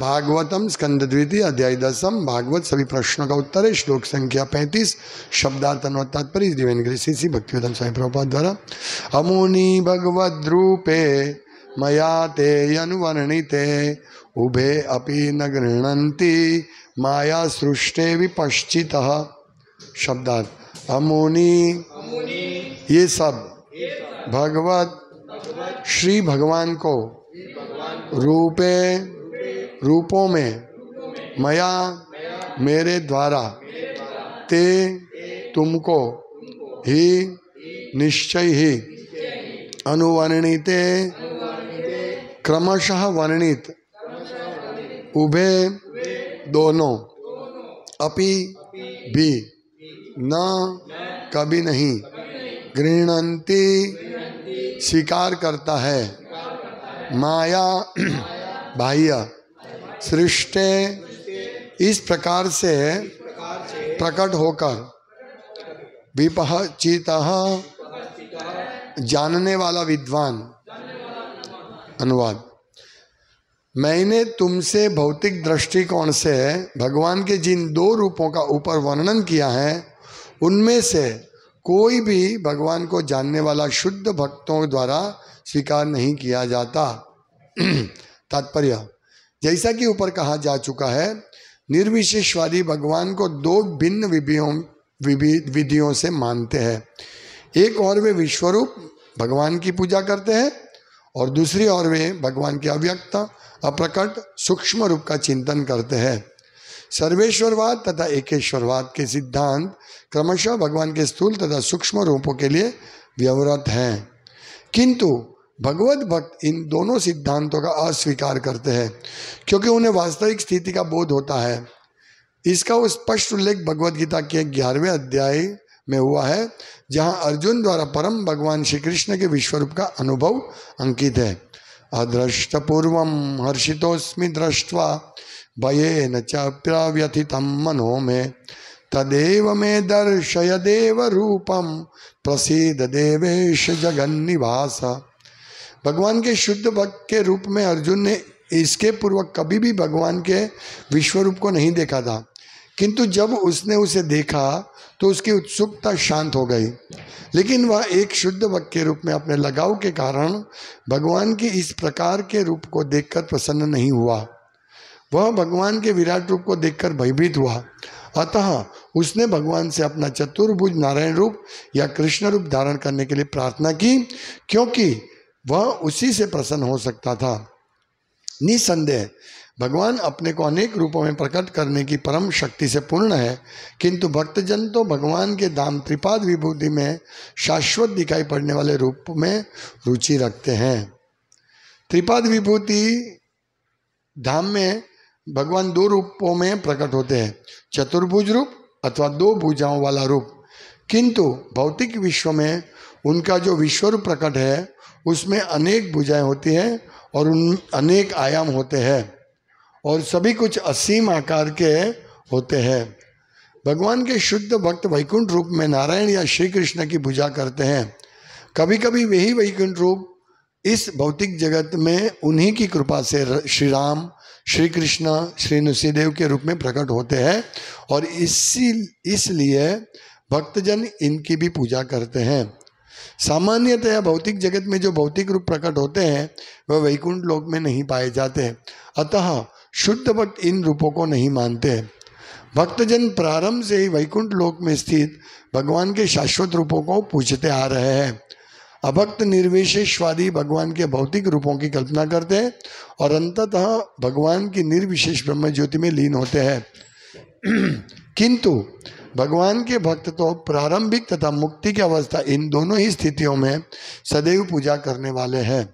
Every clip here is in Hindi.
भागवतम स्कंद द्वितीय अध्याय दसम भागवत सभी प्रश्नों का उत्तर है श्लोक संख्या पैंतीस शब्दार्थ अनुवाद तात्पर्य देवेंद्र गिरी सी भक्तिवेदन स्वामी प्रभुपाद द्वारा अमुनि भगवद रूपे मया ते अनुवर्णिते उभे अपि न गृहती माया सृष्टे विपश्चित शब्दार्थ अमुनि ये सब भगवत श्री भगवान को रूपे रूपों में मया मेरे द्वारा ते तुमको ही निश्चय ही अनुवर्णित क्रमशः वर्णित उभे दोनों अपि भी न कभी नहीं गृहणती स्वीकार करता है माया बाह्य सृष्टि इस प्रकार से प्रकट होकर चीत जानने वाला विद्वान अनुवाद मैंने तुमसे भौतिक दृष्टिकोण से भगवान के जिन दो रूपों का ऊपर वर्णन किया है उनमें से कोई भी भगवान को जानने वाला शुद्ध भक्तों द्वारा स्वीकार नहीं किया जाता तात्पर्य जैसा कि ऊपर कहा जा चुका है निर्विशेषवादी भगवान को दो भिन्न विधियों विधियों से मानते हैं एक और वे विश्वरूप भगवान की पूजा करते हैं और दूसरी और वे भगवान के अव्यक्त अप्रकट सूक्ष्म रूप का चिंतन करते हैं सर्वेश्वरवाद तथा एकेश्वरवाद के सिद्धांत क्रमशः भगवान के स्थूल तथा सूक्ष्म रूपों के लिए व्यवरत हैं किंतु भगवत भक्त इन दोनों सिद्धांतों का अस्वीकार करते हैं क्योंकि उन्हें वास्तविक स्थिति का बोध होता है इसका वो स्पष्ट उल्लेख भगवत गीता के ग्यारहवें अध्याय में हुआ है जहाँ अर्जुन द्वारा परम भगवान श्री कृष्ण के विश्वरूप का अनुभव अंकित है अदृष्ट पूर्व हर्षितोस्मि दृष्टवा भये न च मनो में तदेव मे दर्शय देव रूपम प्रसिद देवेश जगन्निवास भगवान के शुद्ध भक्त के रूप में अर्जुन ने इसके पूर्वक कभी भी भगवान के विश्व रूप को नहीं देखा था किंतु जब उसने उसे देखा तो उसकी उत्सुकता शांत हो गई लेकिन वह एक शुद्ध भक्त के रूप में अपने लगाव के कारण भगवान के इस प्रकार के रूप को देखकर प्रसन्न नहीं हुआ वह भगवान के विराट रूप को देखकर भयभीत हुआ अतः उसने भगवान से अपना चतुर्भुज नारायण रूप या कृष्ण रूप धारण करने के लिए प्रार्थना की क्योंकि वह उसी से प्रसन्न हो सकता था निसंदेह भगवान अपने को अनेक रूपों में प्रकट करने की परम शक्ति से पूर्ण है किंतु भक्तजन तो भगवान के दाम त्रिपाद विभूति में शाश्वत दिखाई पड़ने वाले रूप में रुचि रखते हैं त्रिपाद विभूति धाम में भगवान दो रूपों में प्रकट होते हैं चतुर्भुज रूप अथवा दो भुजाओं वाला रूप किंतु भौतिक विश्व में उनका जो विश्व प्रकट है उसमें अनेक भुजाएं होती हैं और उन अनेक आयाम होते हैं और सभी कुछ असीम आकार के होते हैं भगवान के शुद्ध भक्त वैकुंठ रूप में नारायण या श्री कृष्ण की पूजा करते हैं कभी कभी वही वैकुंठ रूप इस भौतिक जगत में उन्हीं की कृपा से श्री राम श्री कृष्ण श्री नृसिदेव के रूप में प्रकट होते हैं और इसी इसलिए भक्तजन इनकी भी पूजा करते हैं सामान्यतया भौतिक जगत में जो भौतिक रूप प्रकट होते हैं वह वैकुंठ लोक में नहीं पाए जाते हैं अतः शुद्ध भक्त इन रूपों को नहीं मानते हैं भक्तजन प्रारंभ से ही वैकुंठ लोक में स्थित भगवान के शाश्वत रूपों को पूछते आ रहे हैं अभक्त निर्विशेषवादी भगवान के भौतिक रूपों की कल्पना करते हैं और अंततः भगवान की निर्विशेष ब्रह्म ज्योति में लीन होते हैं किंतु भगवान के भक्त तो प्रारंभिक तथा मुक्ति की अवस्था इन दोनों ही स्थितियों में सदैव पूजा करने वाले हैं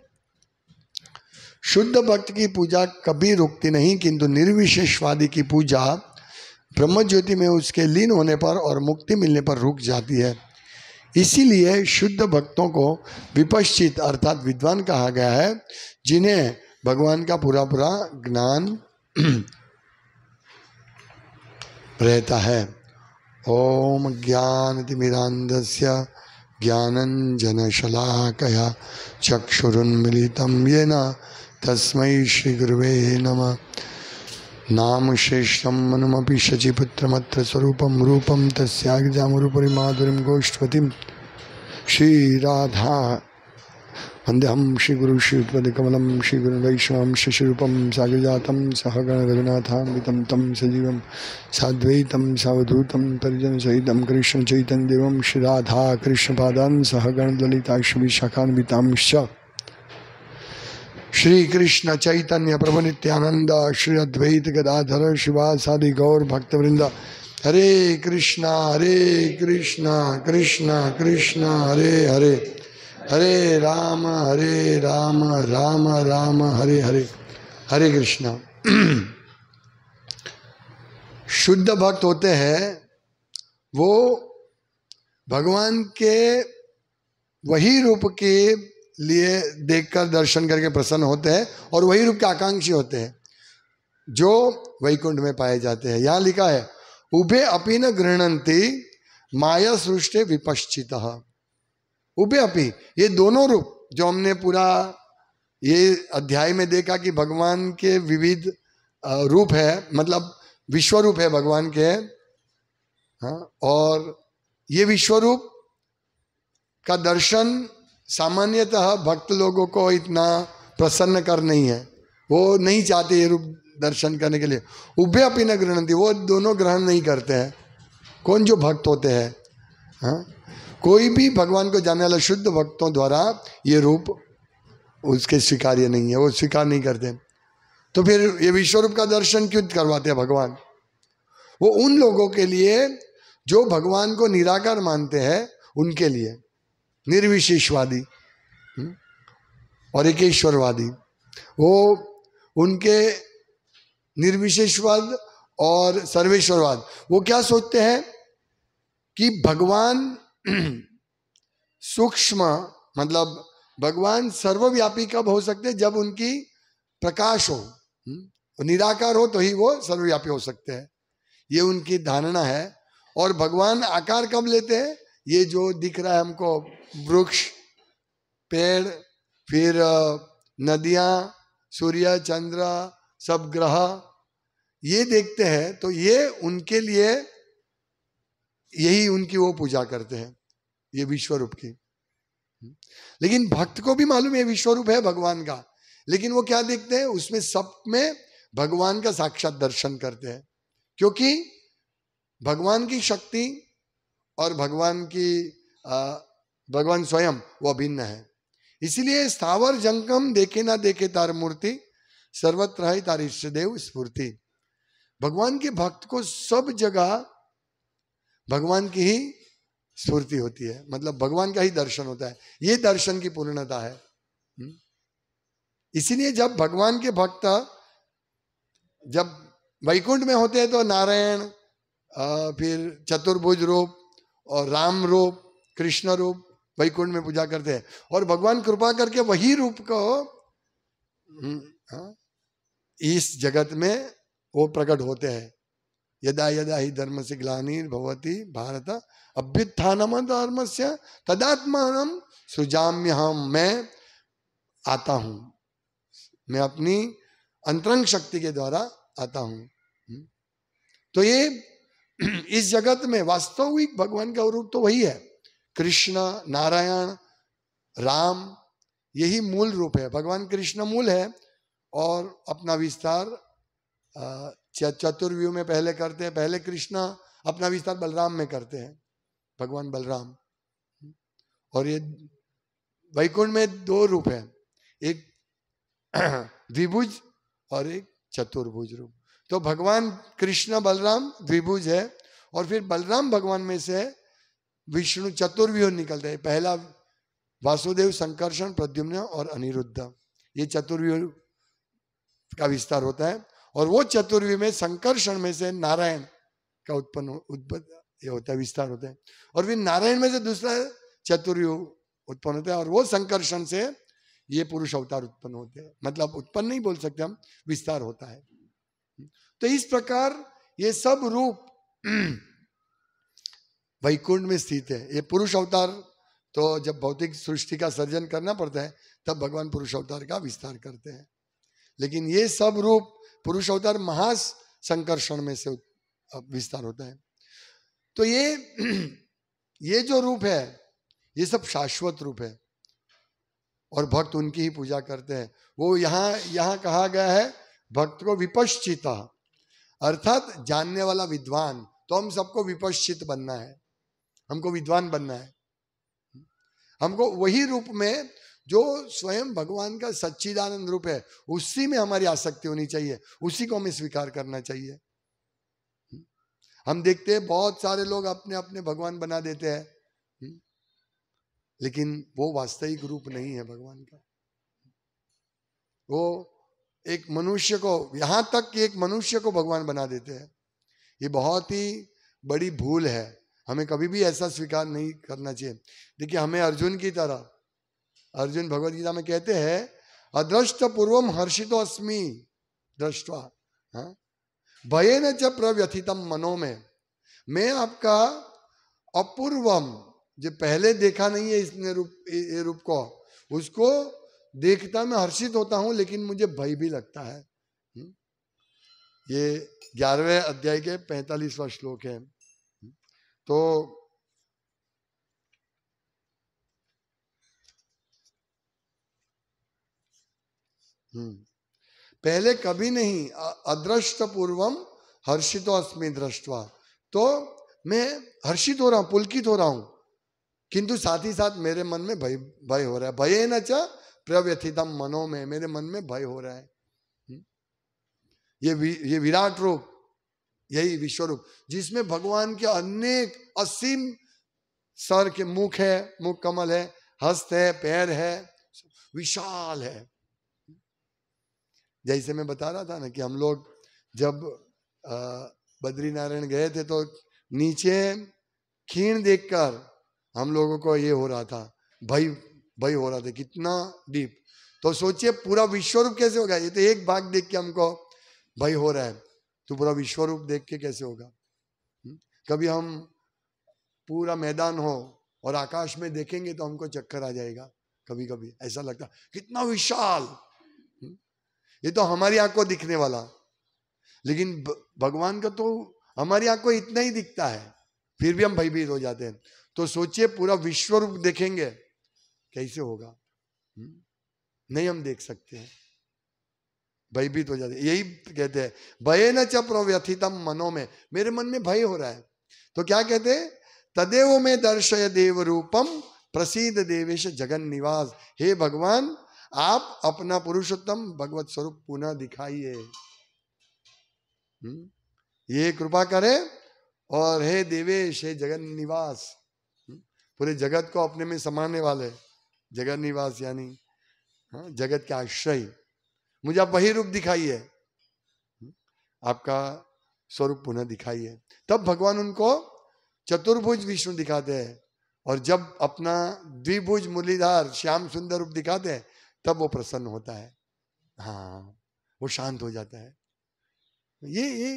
शुद्ध भक्त की पूजा कभी रुकती नहीं किंतु निर्विशेषवादी की पूजा ब्रह्म ज्योति में उसके लीन होने पर और मुक्ति मिलने पर रुक जाती है इसीलिए शुद्ध भक्तों को विपश्चित अर्थात विद्वान कहा गया है जिन्हें भगवान का पूरा पूरा ज्ञान रहता है ओम ज्ञानतिमिरांधस्य ज्ञानञ्जनशलाकया चक्षुरुन्मिलितं येन तस्मै श्रीगुरव नम नाम श्रेष्ठं शचिपुत्रम शचिपुत्रमत्र रूपम रूपं तस्याग्जामुरुपरि माधुरी गोष्ठवती श्रीराधा वंदेहम श्रीगुरु श्रीपदकमलम श्रीगुरुवैष्णवं शशिरूपं सायुजातं सह गणरघुनाथान्वितं तं सजीवं साद्वैतं सावधूतं परिजनसहितं कृष्णचैतन्यदेवं श्रीराधा कृष्णपादान् सह गणललिता श्रीशाखान्वितांश्च श्री कृष्ण चैतन्य प्रभु नित्यानंद श्री अद्वैत गदाधर शिवासादि गौर भक्तवृंद हरे कृष्णा हरे कृष्णा कृष्णा कृष्णा हरे हरे हरे राम हरे राम राम राम हरे हरे हरे कृष्णा शुद्ध भक्त होते हैं वो भगवान के वही रूप के लिए देखकर दर्शन करके प्रसन्न होते हैं और वही रूप के आकांक्षी होते हैं जो वैकुंठ में पाए जाते हैं यहाँ लिखा है उभे न गृहणंती माया सृष्टि विपश्चिता उपयापी ये दोनों रूप जो हमने पूरा ये अध्याय में देखा कि भगवान के विविध रूप है मतलब विश्व रूप है भगवान के हाँ और ये विश्व रूप का दर्शन सामान्यतः भक्त लोगों को इतना प्रसन्न कर नहीं है वो नहीं चाहते ये रूप दर्शन करने के लिए उभे अपी न ग्रहण वो दोनों ग्रहण नहीं करते हैं कौन जो भक्त होते हैं हाँ कोई भी भगवान को जानने वाला शुद्ध भक्तों द्वारा ये रूप उसके स्वीकार्य नहीं है वो स्वीकार नहीं करते तो फिर ये विश्व रूप का दर्शन क्यों करवाते हैं भगवान वो उन लोगों के लिए जो भगवान को निराकार मानते हैं उनके लिए निर्विशेषवादी हम्म, और एकेश्वरवादी वो उनके निर्विशेषवाद और सर्वेश्वरवाद वो क्या सोचते हैं कि भगवान सूक्ष्म मतलब भगवान सर्वव्यापी कब हो सकते जब उनकी प्रकाश हो हम्म? निराकार हो तो ही वो सर्वव्यापी हो सकते हैं ये उनकी धारणा है और भगवान आकार कब लेते हैं ये जो दिख रहा है हमको वृक्ष पेड़ फिर नदियां सूर्य चंद्र सब ग्रह ये देखते हैं तो ये उनके लिए यही उनकी वो पूजा करते हैं ये विश्वरूप की लेकिन भक्त को भी मालूम है विश्वरूप है भगवान का लेकिन वो क्या देखते हैं उसमें सब में भगवान का साक्षात दर्शन करते हैं क्योंकि भगवान की शक्ति और भगवान की भगवान स्वयं वो अभिन्न है इसलिए स्थावर जंगम देखे ना देखे तार मूर्ति सर्वत्र है तार इष्ट देव स्फूर्ति भगवान के भक्त को सब जगह भगवान की ही स्फूर्ति होती है मतलब भगवान का ही दर्शन होता है ये दर्शन की पूर्णता है हम्म। इसीलिए जब भगवान के भक्त जब वैकुंठ में होते हैं तो नारायण फिर चतुर्भुज रूप और राम रूप कृष्ण रूप वैकुंठ में पूजा करते हैं और भगवान कृपा करके वही रूप को हम्म, हाँ, इस जगत में वो प्रकट होते हैं यदा यदा ही धर्म से भवती भारत अभ्युत्थान धर्म से तदात्मान सुजाम्य हम मैं आता हूँ मैं अपनी अंतरंग शक्ति के द्वारा आता हूँ हम्म। तो ये इस जगत में वास्तविक भगवान का रूप तो वही है कृष्ण नारायण राम यही मूल रूप है भगवान कृष्ण मूल है और अपना विस्तार चतुर्व्यूह में पहले करते हैं पहले कृष्णा अपना विस्तार बलराम में करते हैं भगवान बलराम और ये वैकुंठ में दो रूप है एक द्विभुज और एक चतुर्भुज रूप तो भगवान कृष्ण बलराम द्विभुज है और फिर बलराम भगवान में से विष्णु चतुर्व्यूह निकलते हैं पहला वासुदेव संकर्षण प्रद्युम्न और अनिरुद्ध ये चतुर्व्यूह का विस्तार होता है और वो चतुर्वी में संकर्षण में से नारायण का उत्पन्न उत्पन्न ये होता है विस्तार होता है और फिर नारायण में से दूसरा चतुर्युग उत्पन्न होता है और वो संकर्षण से ये पुरुष अवतार उत्पन्न होते हैं मतलब उत्पन्न नहीं बोल सकते हम विस्तार होता है तो इस प्रकार ये सब रूप वैकुंठ में स्थित है ये पुरुष अवतार तो जब भौतिक सृष्टि का सर्जन करना पड़ता है तब भगवान पुरुष अवतार का विस्तार करते हैं लेकिन ये सब रूप पुरुष अवतार महासंकर्षण में से विस्तार होता है तो ये ये जो रूप है ये सब शाश्वत रूप है और भक्त उनकी ही पूजा करते हैं वो यहाँ यहाँ कहा गया है भक्त को विपश्चित अर्थात जानने वाला विद्वान तो हम सबको विपश्चित बनना है हमको विद्वान बनना है हमको वही रूप में जो स्वयं भगवान का सच्चिदानंद रूप है उसी में हमारी आसक्ति होनी चाहिए उसी को हमें स्वीकार करना चाहिए हम देखते हैं बहुत सारे लोग अपने अपने भगवान बना देते हैं लेकिन वो वास्तविक रूप नहीं है भगवान का वो एक मनुष्य को यहां तक कि एक मनुष्य को भगवान बना देते हैं ये बहुत ही बड़ी भूल है हमें कभी भी ऐसा स्वीकार नहीं करना चाहिए देखिए हमें अर्जुन की तरह अर्जुन भगवत गीता में कहते हैं अदृष्ट पूर्वम हर्षितो अस्मी दृष्टवा हाँ? भय न च प्रव्यथितम मनो में मैं आपका अपूर्वम जो पहले देखा नहीं है इसने रूप ये रूप को उसको देखता मैं हर्षित होता हूं लेकिन मुझे भय भी लगता है ये ग्यारहवें अध्याय के पैंतालीसवा श्लोक है तो हम्म। पहले कभी नहीं अदृष्ट पूर्वम हर्षितो अस्मि दृष्टवा तो मैं हर्षित हो रहा हूं पुलकित हो रहा हूं किंतु साथ ही साथ मेरे मन में भय भय हो रहा है भय न चा प्रव्यथितम मनो में मेरे मन में भय हो रहा है हम्म। ये वी, ये विराट रूप यही विश्वरूप जिसमें भगवान के अनेक असीम सर के मुख है मुख कमल है हस्त है पैर है विशाल है जैसे मैं बता रहा था ना कि हम लोग जब बद्री नारायण गए थे तो नीचे खीण देखकर हम लोगों को ये हो रहा था भाई भाई हो रहा था कितना डीप तो सोचिए पूरा विश्व रूप कैसे होगा ये तो एक भाग देख के हमको भाई हो रहा है तो पूरा विश्व रूप देख के कैसे होगा हम्म, कभी हम पूरा मैदान हो और आकाश में देखेंगे तो हमको चक्कर आ जाएगा कभी कभी ऐसा लगता कितना विशाल ये तो हमारी आंख को दिखने वाला लेकिन भगवान का तो हमारी आंख को इतना ही दिखता है फिर भी हम भयभीत हो जाते हैं तो सोचिए पूरा विश्व रूप देखेंगे कैसे होगा हम्म? नहीं हम देख सकते हैं भयभीत हो जाते यही कहते हैं भय न च प्रव्यथितम मनो में मेरे मन में भय हो रहा है तो क्या कहते हैं तदेव में दर्शय देव रूपम प्रसिद्ध देवेश जगन निवास हे भगवान आप अपना पुरुषोत्तम भगवत स्वरूप पुनः दिखाइए हम्म? ये कृपा करे और हे देवेश हे जगन निवास हम्म? पूरे जगत को अपने में समाने वाले जगन निवास यानी हाँ, जगत के आश्रय मुझे आप वही रूप दिखाइए हम्म? आपका स्वरूप पुनः दिखाइए तब भगवान उनको चतुर्भुज विष्णु दिखाते हैं और जब अपना द्विभुज मुरलीधार श्याम सुंदर रूप दिखाते हैं तब वो प्रसन्न होता है हाँ वो शांत हो जाता है ये ये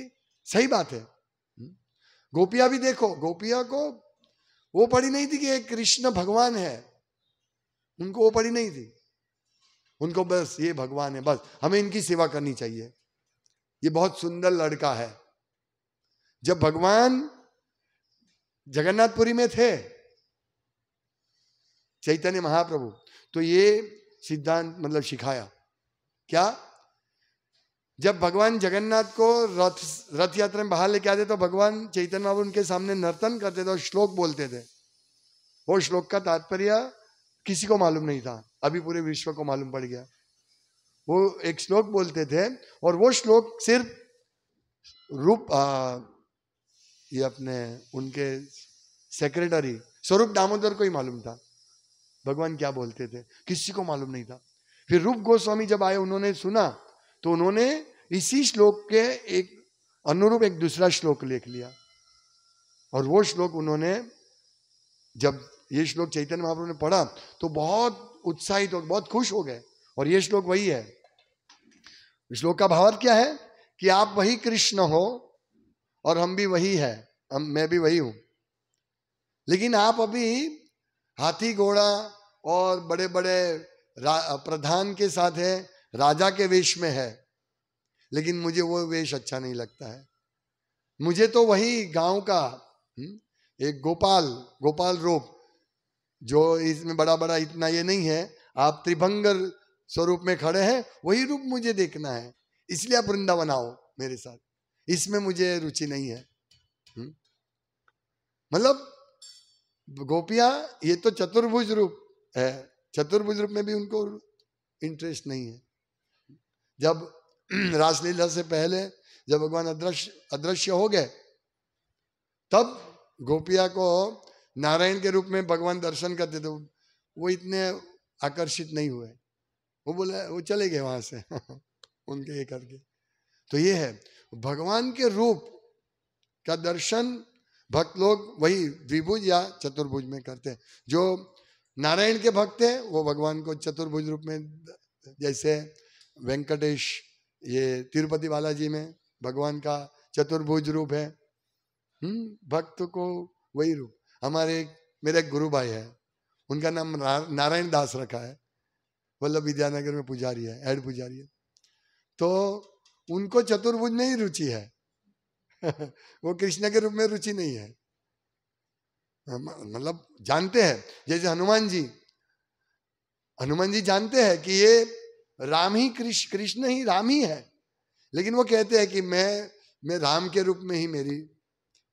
सही बात है गोपिया भी देखो गोपिया को वो पड़ी नहीं थी कि एक कृष्ण भगवान है उनको वो पड़ी नहीं थी उनको बस ये भगवान है बस हमें इनकी सेवा करनी चाहिए ये बहुत सुंदर लड़का है जब भगवान जगन्नाथपुरी में थे चैतन्य महाप्रभु तो ये सिद्धांत मतलब सिखाया क्या जब भगवान जगन्नाथ को रथ रथ यात्रा में बाहर लेके आते तो भगवान चैतन्य बाबू उनके सामने नर्तन करते थे और श्लोक बोलते थे वो श्लोक का तात्पर्य किसी को मालूम नहीं था अभी पूरे विश्व को मालूम पड़ गया वो एक श्लोक बोलते थे और वो श्लोक सिर्फ रूप आ, ये अपने उनके सेक्रेटरी स्वरूप दामोदर को ही मालूम था भगवान क्या बोलते थे किसी को मालूम नहीं था फिर रूप गोस्वामी जब आए उन्होंने सुना तो उन्होंने इसी श्लोक के एक अनुरूप एक दूसरा श्लोक लिख लिया और वो श्लोक उन्होंने जब ये श्लोक चैतन्य महाप्रभु ने पढ़ा तो बहुत उत्साहित हो बहुत खुश हो गए और ये श्लोक वही है श्लोक का भावार्थ क्या है कि आप वही कृष्ण हो और हम भी वही है हम मैं भी वही हूं लेकिन आप अभी हाथी घोड़ा और बड़े बड़े प्रधान के साथ है राजा के वेश में है लेकिन मुझे वो वेश अच्छा नहीं लगता है मुझे तो वही गांव का हम्म, एक गोपाल गोपाल रूप जो इसमें बड़ा बड़ा इतना ये नहीं है आप त्रिभंगर स्वरूप में खड़े हैं वही रूप मुझे देखना है इसलिए आप वृंदावन आओ मेरे साथ इसमें मुझे रुचि नहीं है हम्म, मतलब गोपियां ये तो चतुर्भुज रूप है चतुर्भुज रूप में भी उनको इंटरेस्ट नहीं है जब रासलीला से पहले जब भगवान अदृश्य अदृश्य हो गए तब गोपिया को नारायण के रूप में भगवान दर्शन करते थे वो इतने आकर्षित नहीं हुए वो बोले वो चले गए वहां से उनके ये करके तो ये है भगवान के रूप का दर्शन भक्त लोग वही द्विभुज या चतुर्भुज में करते हैं जो नारायण के भक्त हैं वो भगवान को चतुर्भुज रूप में जैसे वेंकटेश ये तिरुपति बालाजी में भगवान का चतुर्भुज रूप है हम्म भक्त को वही रूप हमारे मेरे गुरु भाई है उनका नाम नारायण दास रखा है वल्लभ विद्यानगर में पुजारी है एड पुजारी है तो उनको चतुर्भुज में ही रुचि है वो कृष्ण के रूप में रुचि नहीं है मतलब जानते हैं जैसे हनुमान जी हनुमान जी जानते हैं कि ये राम ही कृष्ण कृष्ण ही राम ही है लेकिन वो कहते हैं कि मैं मैं राम के रूप में ही मेरी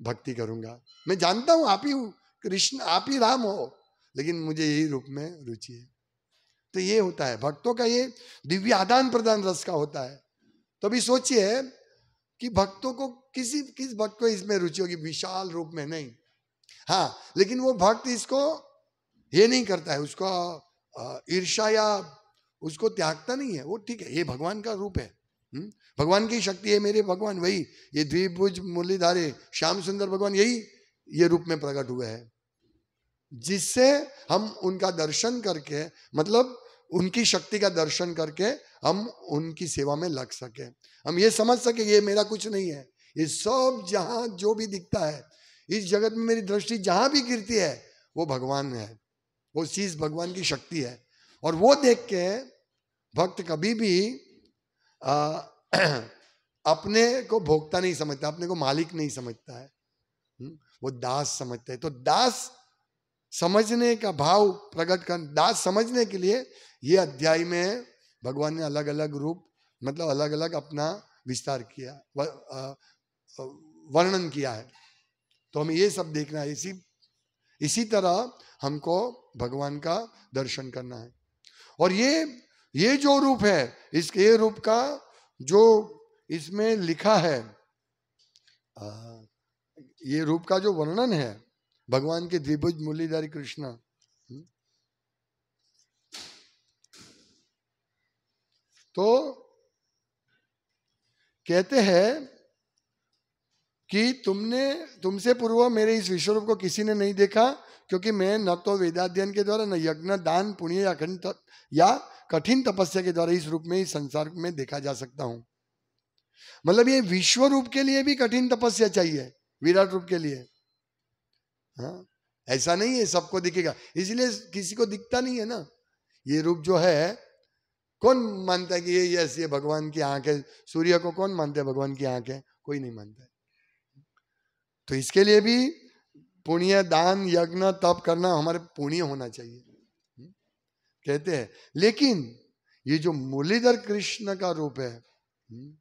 भक्ति करूंगा मैं जानता हूं आप ही हूं कृष्ण आप ही राम हो लेकिन मुझे यही रूप में रुचि है तो ये होता है भक्तों का ये दिव्य आदान प्रदान रस का होता है तो अभी सोचिए कि भक्तों को किसी किस भक्त को इसमें रुचि होगी विशाल रूप में नहीं हाँ लेकिन वो भक्त इसको ये नहीं करता है उसको ईर्षा या उसको त्यागता नहीं है वो ठीक है ये भगवान का रूप है भगवान की शक्ति है मेरे भगवान वही ये द्विभुज मुरलीधारे श्याम सुंदर भगवान यही ये रूप में प्रकट हुए हैं जिससे हम उनका दर्शन करके मतलब उनकी शक्ति का दर्शन करके हम उनकी सेवा में लग सके हम ये समझ सके ये मेरा कुछ नहीं है ये सब जहां जो भी दिखता है इस जगत में मेरी दृष्टि जहां भी गिरती है वो भगवान है वो चीज भगवान की शक्ति है और वो देख के भक्त कभी भी आ, अपने को भोगता नहीं समझता अपने को मालिक नहीं समझता है हम्म, वो दास समझता है तो दास समझने का भाव प्रकट कर दास समझने के लिए ये अध्याय में भगवान ने अलग अलग रूप मतलब अलग अलग अपना विस्तार किया वर्णन किया है तो हमें ये सब देखना है इसी इसी तरह हमको भगवान का दर्शन करना है और ये ये जो रूप है इस ये रूप का जो इसमें लिखा है ये रूप का जो वर्णन है भगवान के द्विभुज मुरलीधारी कृष्ण हम्म। तो कहते हैं कि तुमने तुमसे पूर्व मेरे इस विश्वरूप को किसी ने नहीं देखा क्योंकि मैं न तो वेदाध्ययन के द्वारा न यज्ञ दान पुण्य या अखंड या कठिन तपस्या के द्वारा इस रूप में इस संसार में देखा जा सकता हूं मतलब ये विश्व रूप के लिए भी कठिन तपस्या चाहिए विराट रूप के लिए हाँ? ऐसा नहीं है सबको दिखेगा इसलिए किसी को दिखता नहीं है ना ये रूप जो है कौन मानता है कि ये यस ये भगवान की आंख है सूर्य को कौन मानता है भगवान की आंख है कोई नहीं मानता है तो इसके लिए भी पुण्य दान यज्ञ तप करना हमारे पुण्य होना चाहिए हम्म? कहते हैं लेकिन ये जो मुरलीधर कृष्ण का रूप है हम्म?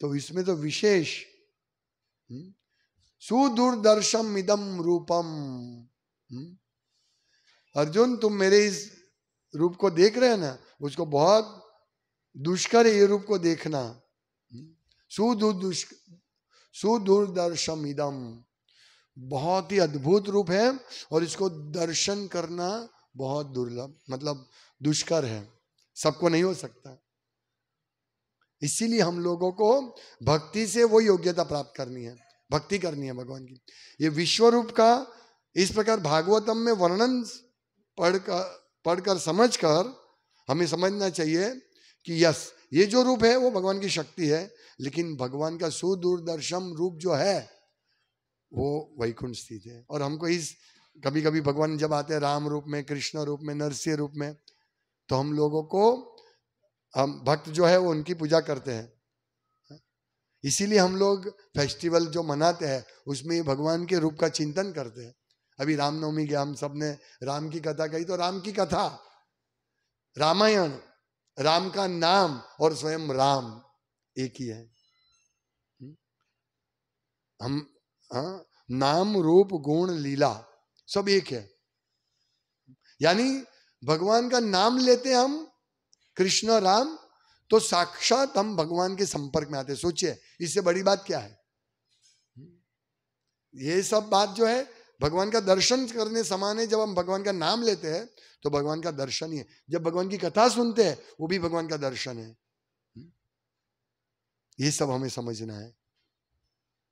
तो इसमें तो विशेष हम्म? सुदूरदर्शम इदम रूपम हम्म? अर्जुन तुम मेरे इस रूप को देख रहे हैं ना उसको बहुत दुष्कर ये रूप को देखना हम्म? सुदूरदर्शम इदम बहुत ही अद्भुत रूप है और इसको दर्शन करना बहुत दुर्लभ मतलब दुष्कर है सबको नहीं हो सकता इसीलिए हम लोगों को भक्ति से वो योग्यता प्राप्त करनी है भक्ति करनी है भगवान की ये विश्व रूप का इस प्रकार भागवतम में वर्णन पढ़कर पढ़कर समझकर हमें समझना चाहिए कि यस ये जो रूप है वो भगवान की शक्ति है लेकिन भगवान का सुदूरदर्शम रूप जो है वो वैकुंठ स्थित है और हमको इस कभी कभी भगवान जब आते हैं राम रूप में कृष्ण रूप में नरसिंह रूप में तो हम लोगों को हम भक्त जो है वो उनकी पूजा करते हैं इसीलिए हम लोग फेस्टिवल जो मनाते हैं उसमें भगवान के रूप का चिंतन करते हैं अभी रामनवमी के हम सब ने राम की कथा कही तो राम की कथा रामायण राम का नाम और स्वयं राम एक ही है हम्म? हम हा? नाम रूप गुण लीला सब एक है यानी भगवान का नाम लेते हम कृष्ण राम तो साक्षात हम भगवान के संपर्क में आते सोचिए इससे बड़ी बात क्या है ये सब बात जो है भगवान का दर्शन करने समान है जब हम भगवान का नाम लेते हैं तो भगवान का दर्शन ही है जब भगवान की कथा सुनते हैं वो भी भगवान का दर्शन है ये सब हमें समझना है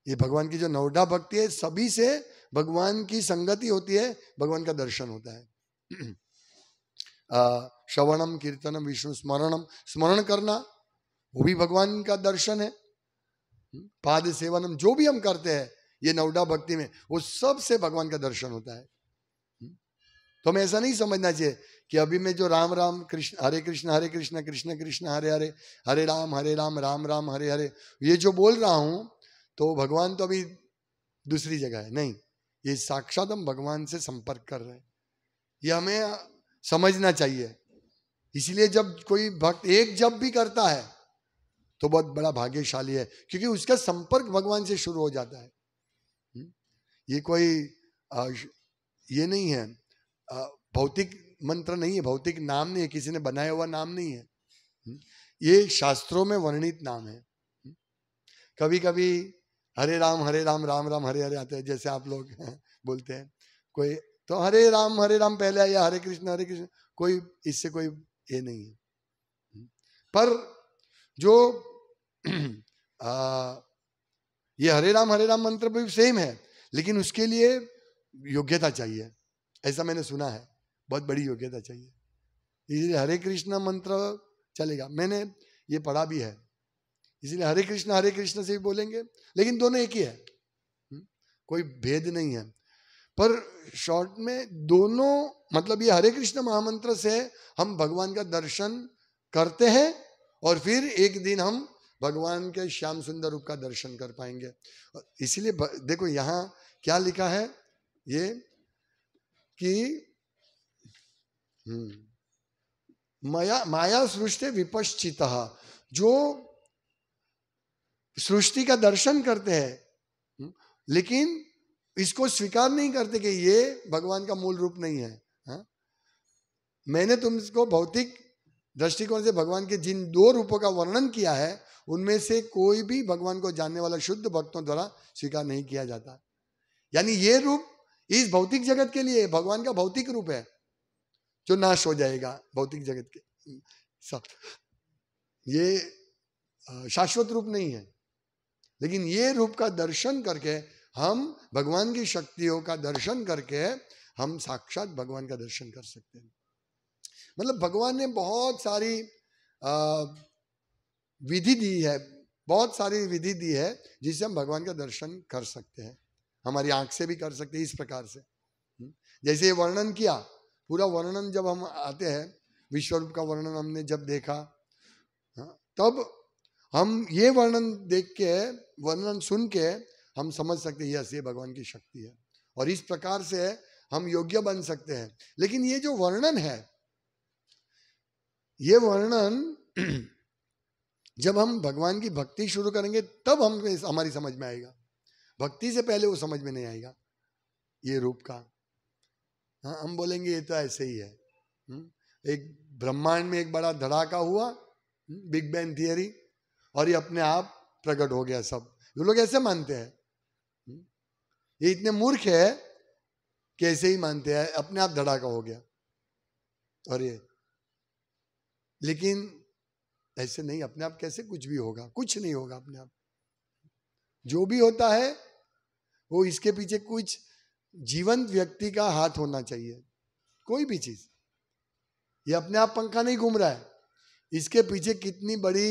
ये भगवान की जो नवडा भक्ति है सभी से भगवान की संगति होती है भगवान का दर्शन होता है आ, श्रवणम कीर्तनम विष्णु स्मरणम स्मरण करना वो भी भगवान का दर्शन है हम्म, पाद सेवनम जो भी हम करते हैं ये नवडा भक्ति में वो सबसे भगवान का दर्शन होता है हम्म, तो हमें ऐसा नहीं समझना चाहिए कि अभी मैं जो राम राम कृष्ण हरे कृष्ण हरे कृष्ण कृष्ण कृष्ण हरे हरे हरे राम हरे राम राम राम हरे हरे ये जो बोल रहा हूं तो भगवान तो अभी दूसरी जगह है नहीं ये साक्षात हम भगवान से संपर्क कर रहे हैं ये हमें समझना चाहिए इसीलिए जब कोई भक्त एक जब भी करता है तो बहुत बड़ा भाग्यशाली है क्योंकि उसका संपर्क भगवान से शुरू हो जाता है हम्म? ये कोई ये नहीं है भौतिक मंत्र नहीं है भौतिक नाम नहीं है किसी ने बनाया हुआ नाम नहीं है हम्म? ये शास्त्रों में वर्णित नाम है हम्म? कभी कभी हरे राम हरे राम राम राम हरे हरे आते हैं जैसे आप लोग बोलते हैं कोई तो हरे राम हरे राम पहले आया हरे कृष्ण हरे कृष्ण कोई इससे कोई ये नहीं है पर जो आ, ये हरे राम हरे राम मंत्र भी सेम है लेकिन उसके लिए योग्यता चाहिए ऐसा मैंने सुना है बहुत बड़ी योग्यता चाहिए इसलिए हरे कृष्ण मंत्र चलेगा मैंने ये पढ़ा भी है इसलिए हरे कृष्ण हरे कृष्ण से भी बोलेंगे लेकिन दोनों एक ही है हम्म, कोई भेद नहीं है पर शॉर्ट में दोनों मतलब ये हरे कृष्ण महामंत्र से हम भगवान का दर्शन करते हैं और फिर एक दिन हम भगवान के श्याम सुंदर रूप का दर्शन कर पाएंगे इसीलिए देखो यहाँ क्या लिखा है ये कि माया हम्म, माया सृष्टि विपश्चित जो सृष्टि का दर्शन करते हैं हम्म, लेकिन इसको स्वीकार नहीं करते कि ये भगवान का मूल रूप नहीं है हा? मैंने तुम इसको भौतिक दृष्टिकोण से भगवान के जिन दो रूपों का वर्णन किया है उनमें से कोई भी भगवान को जानने वाला शुद्ध भक्तों द्वारा स्वीकार नहीं किया जाता यानी ये रूप इस भौतिक जगत के लिए भगवान का भौतिक रूप है जो नाश हो जाएगा भौतिक जगत के सब ये शाश्वत रूप नहीं है लेकिन ये रूप का दर्शन करके हम भगवान की शक्तियों का दर्शन करके हम साक्षात भगवान का दर्शन कर सकते हैं मतलब भगवान ने बहुत सारी विधि दी है बहुत सारी विधि दी है जिससे हम भगवान का दर्शन कर सकते हैं हमारी आंख से भी कर सकते हैं इस प्रकार से हम्म, जैसे ये वर्णन किया पूरा वर्णन जब हम आते हैं विश्व रूप का वर्णन हमने जब देखा हाँ, तब हम ये वर्णन देख के वर्णन सुन के हम समझ सकते हैं यस ये भगवान की शक्ति है और इस प्रकार से हम योग्य बन सकते हैं लेकिन ये जो वर्णन है ये वर्णन जब हम भगवान की भक्ति शुरू करेंगे तब हम हमारी समझ में आएगा भक्ति से पहले वो समझ में नहीं आएगा ये रूप का हाँ हम बोलेंगे ये तो ऐसे ही है हम्म, एक ब्रह्मांड में एक बड़ा धड़ाका हुआ हम्म, बिग बैंग थियरी और ये अपने आप प्रकट हो गया सब ये लोग ऐसे मानते हैं ये इतने मूर्ख है कैसे ही मानते हैं अपने आप धड़ाका हो गया और ये लेकिन ऐसे नहीं अपने आप कैसे कुछ भी होगा कुछ नहीं होगा अपने आप जो भी होता है वो इसके पीछे कुछ जीवंत व्यक्ति का हाथ होना चाहिए कोई भी चीज ये अपने आप पंखा नहीं घूम रहा है इसके पीछे कितनी बड़ी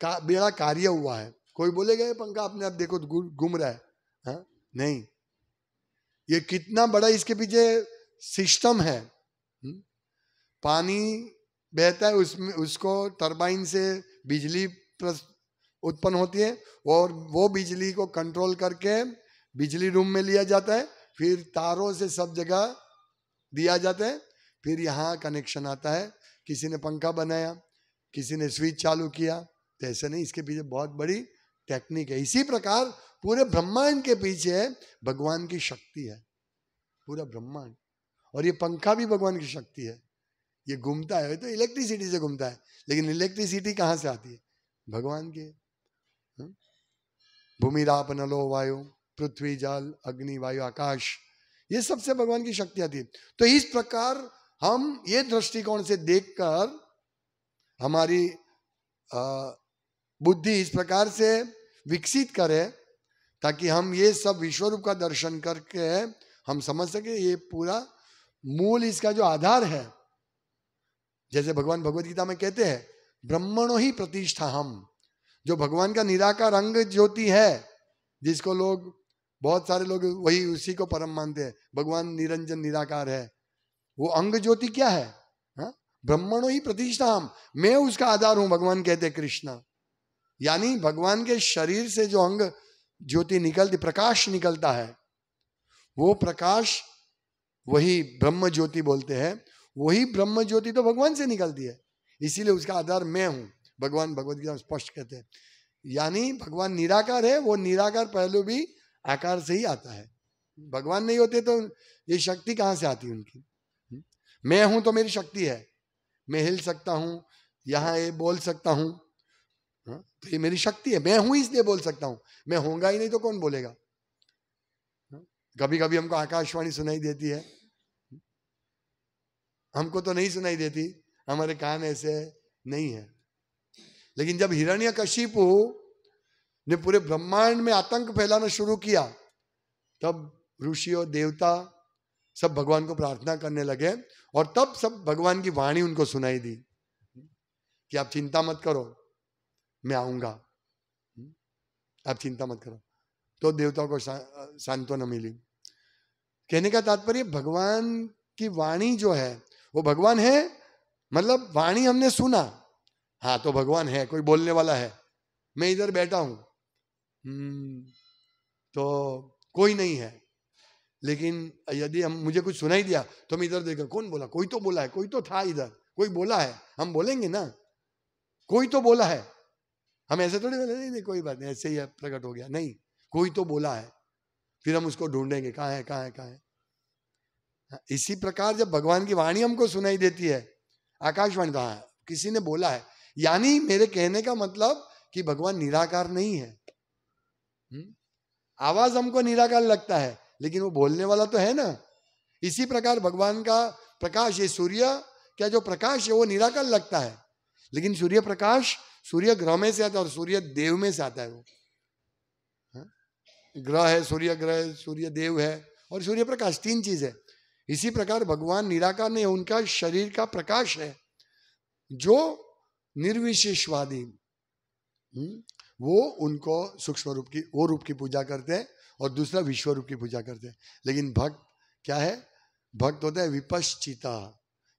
का, बेड़ा कार्य हुआ है कोई बोलेगा ये पंखा अपने आप देखो तो घूम रहा है हा? नहीं ये कितना बड़ा इसके पीछे सिस्टम है पानी बहता है उसमें उसको टरबाइन से बिजली उत्पन्न होती है और वो बिजली को कंट्रोल करके बिजली रूम में लिया जाता है फिर तारों से सब जगह दिया जाता है फिर यहाँ कनेक्शन आता है किसी ने पंखा बनाया किसी ने स्विच चालू किया तो ऐसे नहीं इसके पीछे बहुत बड़ी टेक्निक है इसी प्रकार पूरे ब्रह्मांड के पीछे भगवान की शक्ति है पूरा ब्रह्मांड और ये पंखा भी भगवान की शक्ति है ये घूमता है तो इलेक्ट्रिसिटी से घूमता है लेकिन इलेक्ट्रिसिटी कहाँ से आती है भगवान के हम्म? भूमि राप नलो वायु पृथ्वी जल अग्नि वायु आकाश ये सबसे भगवान की शक्ति आती है तो इस प्रकार हम ये दृष्टिकोण से देखकर हमारी बुद्धि इस प्रकार से विकसित करें ताकि हम ये सब विश्वरूप का दर्शन करके हम समझ सके ये पूरा मूल इसका जो आधार है जैसे भगवान भगवत गीता में कहते हैं ब्राह्मणों ही प्रतिष्ठा हम जो भगवान का निराकार अंग ज्योति है जिसको लोग बहुत सारे लोग वही उसी को परम मानते हैं भगवान निरंजन निराकार है वो अंग ज्योति क्या है हाँ? ब्राह्मणों ही प्रतिष्ठा हम मैं उसका आधार हूं भगवान कहते कृष्णा यानी भगवान के शरीर से जो अंग ज्योति निकलती प्रकाश निकलता है वो प्रकाश वही ब्रह्म ज्योति बोलते हैं वही ब्रह्म ज्योति तो भगवान से निकलती है इसीलिए उसका आधार मैं हूं भगवान भगवदगीता स्पष्ट कहते हैं यानी भगवान निराकार है वो निराकार पहलू भी आकार से ही आता है भगवान नहीं होते तो ये शक्ति कहाँ से आती उनकी मैं हूं तो मेरी शक्ति है मैं हिल सकता हूं यहां ये बोल सकता हूं तो ये मेरी शक्ति है मैं हूं इसलिए बोल सकता हूं मैं होऊंगा ही नहीं तो कौन बोलेगा कभी कभी हमको आकाशवाणी सुनाई देती है हमको तो नहीं सुनाई देती हमारे कान ऐसे नहीं है लेकिन जब हिरण्य ने पूरे ब्रह्मांड में आतंक फैलाना शुरू किया तब ऋषि और देवता सब भगवान को प्रार्थना करने लगे और तब सब भगवान की वाणी उनको सुनाई दी कि आप चिंता मत करो मैं आऊंगा हम्म? आप चिंता मत करो तो देवता को सांत्वना मिली कहने का तात्पर्य भगवान की वाणी जो है वो भगवान है मतलब वाणी हमने सुना हाँ तो भगवान है कोई बोलने वाला है मैं इधर बैठा हूं हम्म, तो कोई नहीं है लेकिन यदि हम मुझे कुछ सुनाई दिया तो हम इधर देखा कौन बोला कोई तो बोला है कोई तो था इधर कोई बोला है हम बोलेंगे ना कोई तो बोला है हम ऐसे थोड़ी बोले नहीं नहीं कोई बात नहीं ऐसे ही प्रकट हो गया नहीं कोई तो बोला है फिर हम उसको ढूंढेंगे कहाँ है कहाँ है कहाँ है हाँ, इसी प्रकार जब भगवान की वाणी हमको सुनाई देती है आकाशवाणी कहा है किसी ने बोला है यानी मेरे कहने का मतलब कि भगवान निराकार नहीं है हुँ? आवाज हमको निराकार लगता है लेकिन वो बोलने वाला तो है ना इसी प्रकार भगवान का प्रकाश ये सूर्य क्या जो प्रकाश है वो निराकार लगता है लेकिन सूर्य प्रकाश सूर्य ग्रह में से आता है और सूर्य देव में से आता है वो हाँ? ग्रह है सूर्य ग्रह है सूर्य देव है और सूर्य प्रकाश तीन चीज है इसी प्रकार भगवान निराकार ने उनका शरीर का प्रकाश है जो निर्विशेषवादी हम्म? वो उनको सूक्ष्म रूप की वो रूप की पूजा करते हैं और दूसरा विश्व रूप की पूजा करते हैं लेकिन भक्त क्या है भक्त होता है विपश्चिता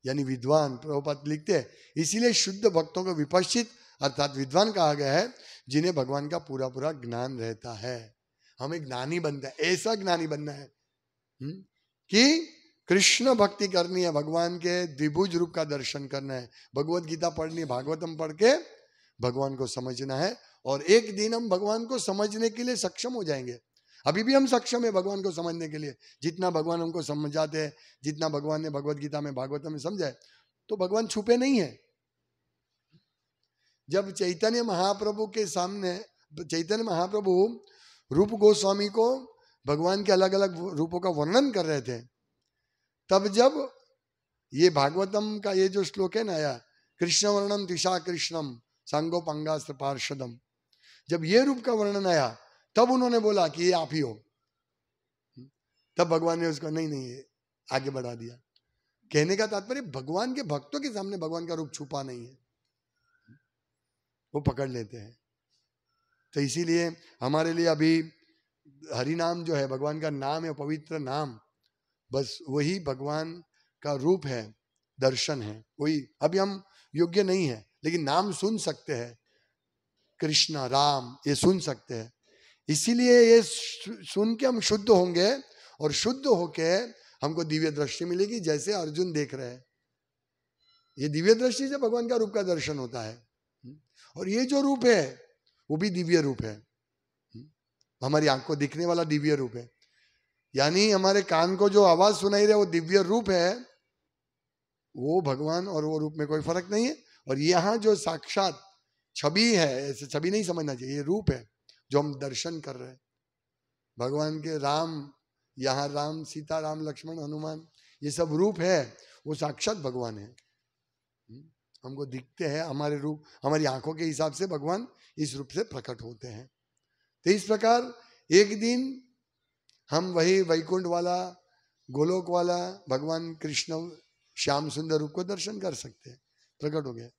यानी विद्वान प्रभुपात लिखते हैं इसीलिए शुद्ध भक्तों को विपश्चित अर्थात विद्वान कहा गया है जिन्हें भगवान का पूरा पूरा ज्ञान रहता है हमें ज्ञानी बनता है ऐसा ज्ञानी बनना है हम्म, कि कृष्ण भक्ति करनी है भगवान के द्विभुज रूप का दर्शन करना है भगवत गीता पढ़नी है भागवतम पढ़ के भगवान को समझना है और एक दिन हम भगवान को समझने के लिए सक्षम हो जाएंगे अभी भी हम सक्षम है भगवान को समझने के लिए जितना भगवान हमको समझाते हैं जितना भगवान ने भगवत गीता में भागवतम में समझाए तो भगवान छुपे नहीं है जब चैतन्य महाप्रभु के सामने चैतन्य महाप्रभु रूप गोस्वामी को भगवान के अलग अलग रूपों का वर्णन कर रहे थे तब जब ये भागवतम का ये जो श्लोक है ना आया कृष्ण वर्णम दिशा कृष्णम संगो पंगा पार्षदम जब ये रूप का वर्णन आया तब उन्होंने बोला कि ये आप ही हो तब भगवान ने उसको नहीं नहीं आगे बढ़ा दिया कहने का तात्पर्य भगवान के भक्तों के सामने भगवान का रूप छुपा नहीं है वो पकड़ लेते हैं तो इसीलिए हमारे लिए अभी हरि नाम जो है भगवान का नाम है पवित्र नाम बस वही भगवान का रूप है दर्शन है वही अभी हम योग्य नहीं है लेकिन नाम सुन सकते हैं कृष्ण राम ये सुन सकते हैं इसीलिए ये सुन के हम शुद्ध होंगे और शुद्ध होके हमको दिव्य दृष्टि मिलेगी जैसे अर्जुन देख रहे हैं ये दिव्य दृष्टि से भगवान का रूप का दर्शन होता है और ये जो रूप है वो भी दिव्य रूप है हमारी आंख को दिखने वाला दिव्य रूप है यानी हमारे कान को जो आवाज सुनाई रहे वो दिव्य रूप है वो भगवान और वो रूप में कोई फर्क नहीं है और यहाँ जो साक्षात छवि है ऐसे छवि नहीं समझना चाहिए ये रूप है जो हम दर्शन कर रहे हैं भगवान के राम यहाँ राम सीता राम लक्ष्मण हनुमान ये सब रूप है वो साक्षात भगवान है हमको दिखते हैं हमारे रूप हमारी आंखों के हिसाब से भगवान इस रूप से प्रकट होते हैं तो इस प्रकार एक दिन हम वही वैकुंठ वाला गोलोक वाला भगवान कृष्ण श्याम सुंदर रूप को दर्शन कर सकते हैं प्रकट हो गया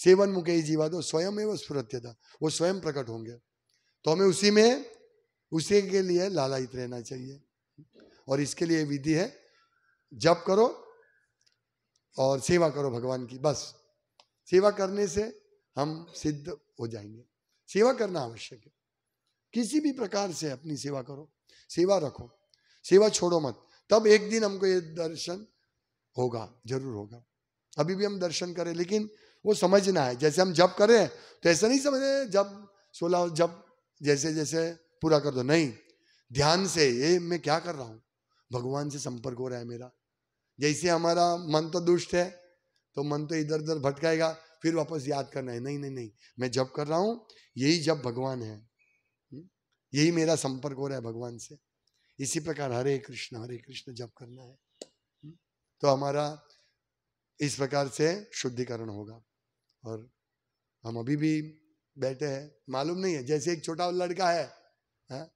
सेवन मुखे जीवा तो स्वयं एवं स्फुरत्य था वो स्वयं प्रकट होंगे तो हमें उसी में उसी के लिए लालायित रहना चाहिए और इसके लिए विधि है जप करो और सेवा करो भगवान की बस सेवा करने से हम सिद्ध हो जाएंगे सेवा करना आवश्यक है किसी भी प्रकार से अपनी सेवा करो सेवा रखो सेवा छोड़ो मत तब एक दिन हमको ये दर्शन होगा जरूर होगा अभी भी हम दर्शन करें लेकिन वो समझना है जैसे हम जब करें तो ऐसा नहीं समझे जब सोलह जब जैसे जैसे पूरा कर दो नहीं ध्यान से ये मैं क्या कर रहा हूँ भगवान से संपर्क हो रहा है मेरा जैसे हमारा मन तो दुष्ट है तो मन तो इधर उधर भटकाएगा फिर वापस याद करना है नहीं नहीं नहीं मैं जब कर रहा हूँ यही जब भगवान है हम्म? यही मेरा संपर्क हो रहा है भगवान से इसी प्रकार हरे कृष्ण हरे कृष्ण जब करना है हम्म? तो हमारा इस प्रकार से शुद्धिकरण होगा और हम अभी भी बैठे हैं मालूम नहीं है जैसे एक छोटा लड़का है, है? हाँ?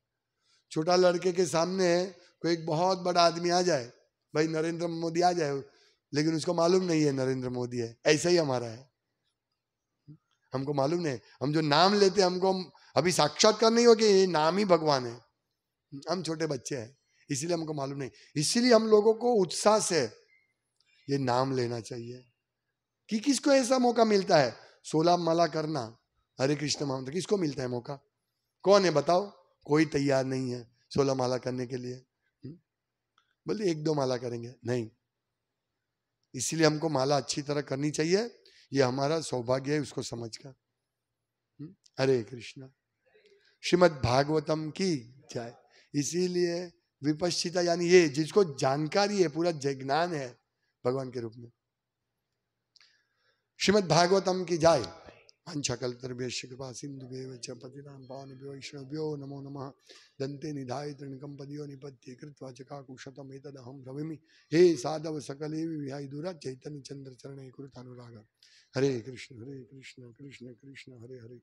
छोटा लड़के के सामने कोई एक बहुत बड़ा आदमी आ जाए भाई नरेंद्र मोदी आ जाए लेकिन उसको मालूम नहीं है नरेंद्र मोदी है ऐसा ही हमारा है हमको मालूम नहीं हम जो नाम लेते हैं हमको अभी साक्षात्कार नहीं हो कि ये नाम ही भगवान है हम छोटे बच्चे हैं इसीलिए हमको मालूम नहीं इसीलिए हम लोगों को उत्साह से ये नाम लेना चाहिए कि किसको ऐसा मौका मिलता है सोला माला करना हरे कृष्ण महामंत्र तो किसको मिलता है मौका कौन है बताओ कोई तैयार नहीं है सोला माला करने के लिए बोले एक दो माला करेंगे नहीं इसीलिए हमको माला अच्छी तरह करनी चाहिए ये हमारा सौभाग्य है उसको समझ कर हम्म। हरे कृष्णा श्रीमद भागवतम की जाए इसीलिए विपश्चिता यानी ये जिसको जानकारी है पूरा ज्ञान है भगवान के रूप में श्रीमद भागवतम की जाए वाछाकल्तर्भ्यश्चिकृपा सिंधु पतितां पावनेभ्यो वैष्णवभ्यो नमो नम दंते निधाय तृणकम्पदयो निपत्ये कृत्वा च काकुशतम् हे साधव सकले विहाय दूरा चैतन्यचन्द्रचरणे कुरुतानुराग हरे कृष्ण हरे कृष्ण कृष्ण कृष्ण हरे हरे